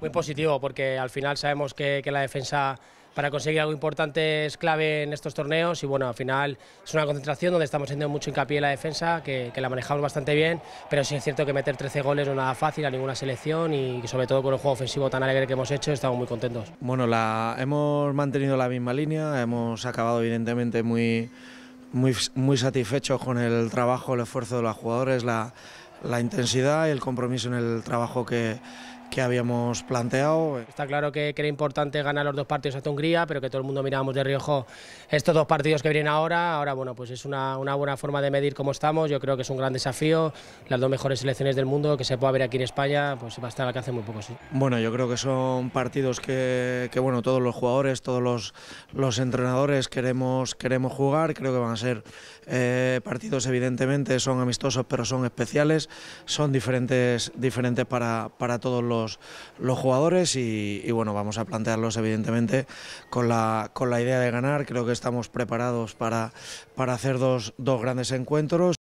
muy positivo porque al final sabemos que, la defensa para conseguir algo importante es clave en estos torneos y bueno, al final es una concentración donde estamos haciendo mucho hincapié en la defensa, que, la manejamos bastante bien, pero sí es cierto que meter 13 goles no es nada fácil a ninguna selección y sobre todo con el juego ofensivo tan alegre que hemos hecho estamos muy contentos. Bueno, la, hemos mantenido la misma línea, hemos acabado evidentemente muy, muy, muy satisfechos con el trabajo, el esfuerzo de los jugadores, la, la intensidad y el compromiso en el trabajo que que habíamos planteado. Está claro que, era importante ganar los dos partidos a Hungría, pero que todo el mundo mirábamos de riojo estos dos partidos que vienen ahora. Ahora, bueno, pues es una, buena forma de medir cómo estamos. Yo creo que es un gran desafío. Las dos mejores selecciones del mundo que se pueda ver aquí en España, pues va a estar al hace muy poco, sí. Bueno, yo creo que son partidos que, que bueno, todos los jugadores, todos los, los, entrenadores queremos, queremos jugar. Creo que van a ser eh, partidos, evidentemente, son amistosos, pero son especiales. Son diferentes, diferentes para, para todos los los, jugadores y, y, bueno, vamos a plantearlos evidentemente con la, con la idea de ganar. Creo que estamos preparados para, para hacer dos, dos grandes encuentros.